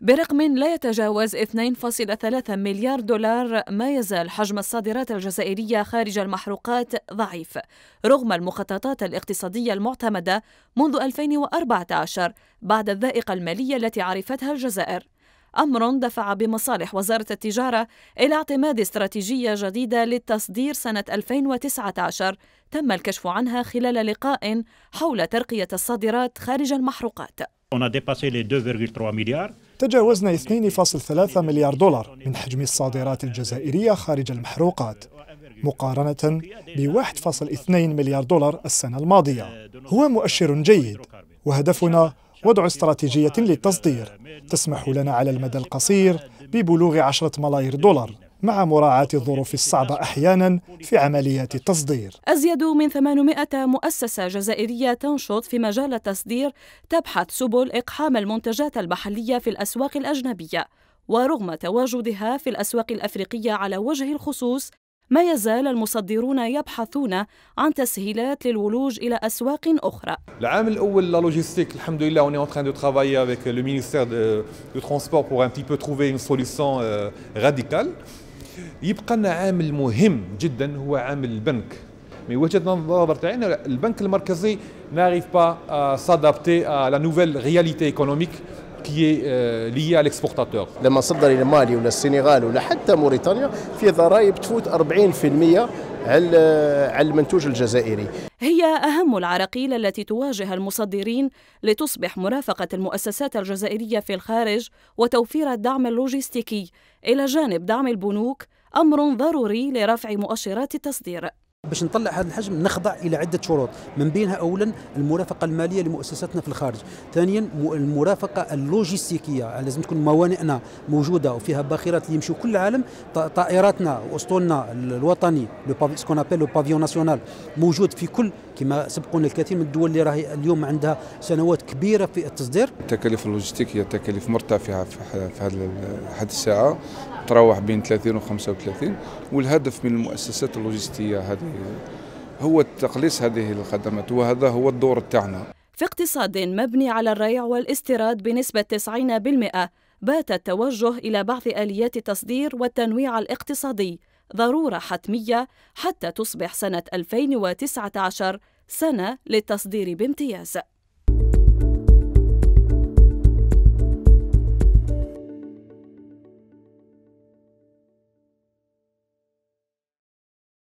برقم لا يتجاوز 2.3 مليار دولار ما يزال حجم الصادرات الجزائرية خارج المحروقات ضعيف رغم المخططات الاقتصادية المعتمدة منذ 2014 بعد الذائقة المالية التي عرفتها الجزائر أمر دفع بمصالح وزارة التجارة إلى اعتماد استراتيجية جديدة للتصدير سنة 2019 تم الكشف عنها خلال لقاء حول ترقية الصادرات خارج المحروقات. تجاوزنا 2.3 مليار دولار من حجم الصادرات الجزائرية خارج المحروقات مقارنة ب 1.2 مليار دولار السنة الماضية هو مؤشر جيد وهدفنا وضع استراتيجية للتصدير تسمح لنا على المدى القصير ببلوغ عشرة ملايير دولار مع مراعاة الظروف الصعبة أحيانا في عمليات التصدير أزيد من 800 مؤسسة جزائرية تنشط في مجال التصدير تبحث سبل إقحام المنتجات المحلية في الأسواق الأجنبية ورغم تواجدها في الأسواق الأفريقية على وجه الخصوص ما يزال المصدرون يبحثون عن تسهيلات للولوج الى اسواق اخرى العام الاول لا لوجيستيك الحمد لله اون اون تران دو ترافايي افيك لو مينيستير دو ترونسبور بور ان تي بو تروفي اون سوليسيون راديكال يبقى لنا عامل مهم جدا هو عامل البنك من وجهه نظر تاعنا البنك المركزي ناريف با سادابتي ا لا نوفيل رياليتي ايكونوميك qui est euh, liée à l'exportateur. لما صدر الى مالي ولا السنغال ولا حتى موريتانيا في ضرائب تفوت 40% على المنتوج الجزائري هي أهم العراقيل التي تواجه المصدرين لتصبح مرافقة المؤسسات الجزائرية في الخارج وتوفير الدعم اللوجستيكي إلى جانب دعم البنوك أمر ضروري لرفع مؤشرات التصدير باش نطلع هذا الحجم نخضع الى عده شروط من بينها اولا المرافقه الماليه لمؤسساتنا في الخارج ثانيا المرافقه اللوجستيكيه لازم تكون موانئنا موجوده وفيها باخرات اللي يمشيو كل العالم طائراتنا واسطولنا الوطني سكون ابل لو بافيون ناسيونال موجود في كل كما سبقونا الكثير من الدول اللي راهي اليوم عندها سنوات كبيره في التصدير التكاليف اللوجستيكيه تكاليف مرتفعه في هذا حد الساعه تتراوح بين 30 و 35 والهدف من المؤسسات اللوجستيه هذه هو تقليص هذه الخدمات وهذا هو الدور تاعنا في اقتصاد مبني على الريع والاستيراد بنسبة 90% بات التوجه إلى بعض آليات التصدير والتنويع الاقتصادي ضرورة حتمية حتى تصبح سنة 2019 سنة للتصدير بامتياز